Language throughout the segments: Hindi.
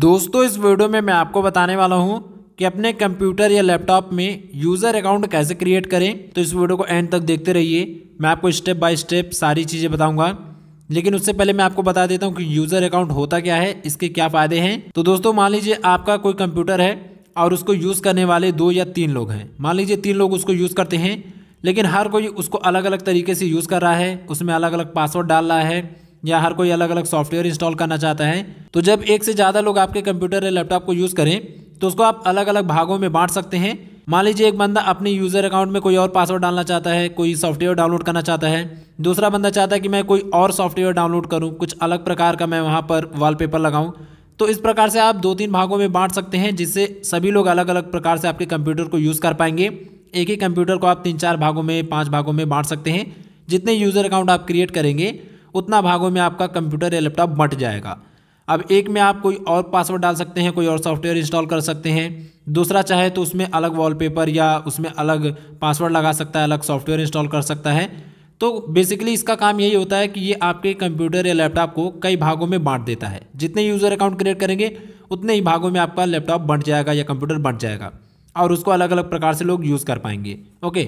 दोस्तों इस वीडियो में मैं आपको बताने वाला हूँ कि अपने कंप्यूटर या लैपटॉप में यूज़र अकाउंट कैसे क्रिएट करें तो इस वीडियो को एंड तक देखते रहिए मैं आपको स्टेप बाय स्टेप सारी चीज़ें बताऊंगा लेकिन उससे पहले मैं आपको बता देता हूँ कि यूज़र अकाउंट होता क्या है इसके क्या फ़ायदे हैं तो दोस्तों मान लीजिए आपका कोई कंप्यूटर है और उसको यूज़ करने वाले दो या तीन लोग हैं मान लीजिए तीन लोग उसको यूज़ करते हैं लेकिन हर कोई उसको अलग अलग तरीके से यूज़ कर रहा है उसमें अलग अलग पासवर्ड डाल रहा है या हर कोई अलग अलग सॉफ्टवेयर इंस्टॉल करना चाहता है तो जब एक से ज़्यादा लोग आपके कंप्यूटर या लैपटॉप को यूज़ करें तो उसको आप अलग अलग भागों में बांट सकते हैं मान लीजिए एक बंदा अपने यूज़र अकाउंट में कोई और पासवर्ड डालना चाहता है कोई सॉफ्टवेयर डाउनलोड करना चाहता है दूसरा बंदा चाहता है कि मैं कोई और सॉफ्टवेयर डाउनलोड करूं कुछ अलग प्रकार का मैं वहां पर वॉलपेपर लगाऊं तो इस प्रकार से आप दो तीन भागों में बांट सकते हैं जिससे सभी लोग अलग अलग प्रकार से आपके कंप्यूटर को यूज़ कर पाएंगे एक ही कंप्यूटर को आप तीन चार भागों में पाँच भागों में बांट सकते हैं जितने यूज़र अकाउंट आप क्रिएट करेंगे उतना भागों में आपका कंप्यूटर या लैपटॉप बंट जाएगा अब एक में आप कोई और पासवर्ड डाल सकते हैं कोई और सॉफ्टवेयर इंस्टॉल कर सकते हैं दूसरा चाहे तो उसमें अलग वॉलपेपर या उसमें अलग पासवर्ड लगा सकता है अलग सॉफ्टवेयर इंस्टॉल कर सकता है तो बेसिकली इसका काम यही होता है कि ये आपके कंप्यूटर या लैपटॉप को कई भागों में बांट देता है जितने यूज़र अकाउंट क्रिएट करेंगे उतने ही भागों में आपका लैपटॉप बंट जाएगा या कंप्यूटर बंट जाएगा और उसको अलग अलग प्रकार से लोग यूज़ कर पाएंगे ओके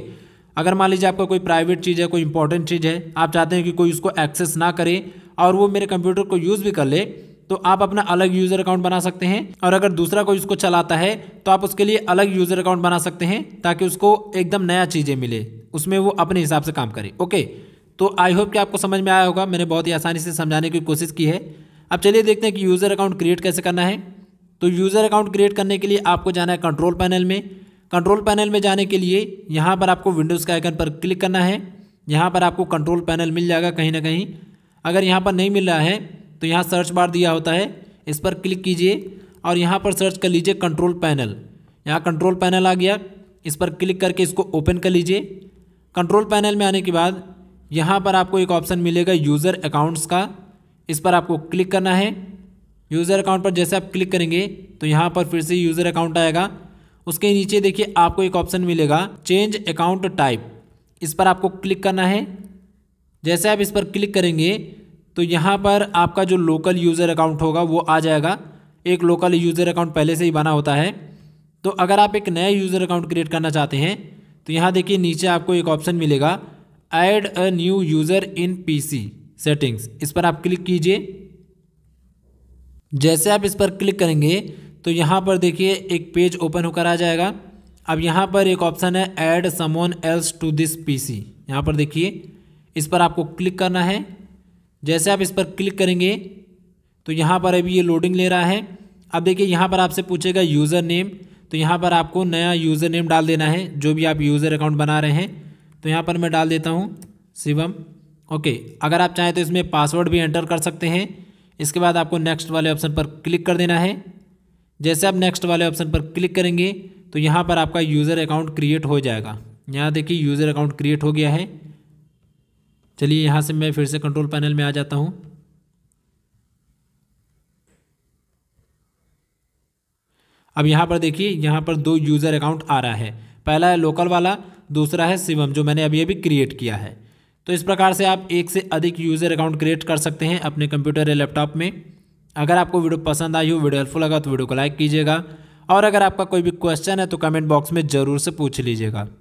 अगर मान लीजिए आपका कोई प्राइवेट चीज़ है कोई इंपॉर्टेंट चीज़ है आप चाहते हैं कि कोई उसको एक्सेस ना करे और वो मेरे कंप्यूटर को यूज़ भी कर ले तो आप अपना अलग यूज़र अकाउंट बना सकते हैं और अगर दूसरा कोई उसको चलाता है तो आप उसके लिए अलग यूज़र अकाउंट बना सकते हैं ताकि उसको एकदम नया चीज़ें मिले उसमें वो अपने हिसाब से काम करे ओके तो आई होप कि आपको समझ में आया होगा मैंने बहुत ही आसानी से समझाने की कोशिश की है अब चलिए देखते हैं कि यूज़र अकाउंट क्रिएट कैसे करना है तो यूज़र अकाउंट क्रिएट करने के लिए आपको जाना है कंट्रोल पैनल में कंट्रोल पैनल में जाने के लिए यहाँ पर आपको विंडोज़ के आइकन पर क्लिक करना है यहाँ पर आपको कंट्रोल पैनल मिल जाएगा कहीं ना कहीं अगर यहाँ पर नहीं मिल रहा है तो यहाँ सर्च बार दिया होता है इस पर क्लिक कीजिए और यहाँ पर सर्च कर लीजिए कंट्रोल पैनल यहाँ कंट्रोल पैनल आ गया इस पर क्लिक करके इसको ओपन कर लीजिए कंट्रोल पैनल में आने के बाद यहाँ पर आपको एक ऑप्शन मिलेगा यूज़र अकाउंट्स का इस पर आपको क्लिक करना है यूज़र अकाउंट पर जैसे आप क्लिक करेंगे तो यहाँ पर फिर से यूज़र अकाउंट आएगा उसके नीचे देखिए आपको एक ऑप्शन मिलेगा चेंज अकाउंट टाइप इस पर आपको क्लिक करना है जैसे आप इस पर क्लिक करेंगे तो यहाँ पर आपका जो लोकल यूज़र अकाउंट होगा वो आ जाएगा एक लोकल यूज़र अकाउंट पहले से ही बना होता है तो अगर आप एक नया यूज़र अकाउंट क्रिएट करना चाहते हैं तो यहाँ देखिए नीचे आपको एक ऑप्शन मिलेगा add a new user in PC settings इस पर आप क्लिक कीजिए जैसे आप इस पर क्लिक करेंगे तो यहाँ पर देखिए एक पेज ओपन होकर आ जाएगा अब यहाँ पर एक ऑप्शन है ऐड समोन एल्स टू दिस पीसी यहाँ पर देखिए इस पर आपको क्लिक करना है जैसे आप इस पर क्लिक करेंगे तो यहाँ पर अभी ये लोडिंग ले रहा है अब देखिए यहाँ पर आपसे पूछेगा यूज़र नेम तो यहाँ पर आपको नया यूज़र नेम डाल देना है जो भी आप यूज़र अकाउंट बना रहे हैं तो यहाँ पर मैं डाल देता हूँ शिवम ओके अगर आप चाहें तो इसमें पासवर्ड भी एंटर कर सकते हैं इसके बाद आपको नेक्स्ट वाले ऑप्शन पर क्लिक कर देना है जैसे आप नेक्स्ट वाले ऑप्शन पर क्लिक करेंगे तो यहाँ पर आपका यूज़र अकाउंट क्रिएट हो जाएगा यहाँ देखिए यूज़र अकाउंट क्रिएट हो गया है चलिए यहाँ से मैं फिर से कंट्रोल पैनल में आ जाता हूँ अब यहाँ पर देखिए यहाँ पर दो यूज़र अकाउंट आ रहा है पहला है लोकल वाला दूसरा है शिवम जो मैंने अभी अभी क्रिएट किया है तो इस प्रकार से आप एक से अधिक यूज़र अकाउंट क्रिएट कर सकते हैं अपने कंप्यूटर या लैपटॉप में अगर आपको वीडियो पसंद आई हो वीडियो हेल्पफुल लगा तो वीडियो को लाइक कीजिएगा और अगर आपका कोई भी क्वेश्चन है तो कमेंट बॉक्स में ज़रूर से पूछ लीजिएगा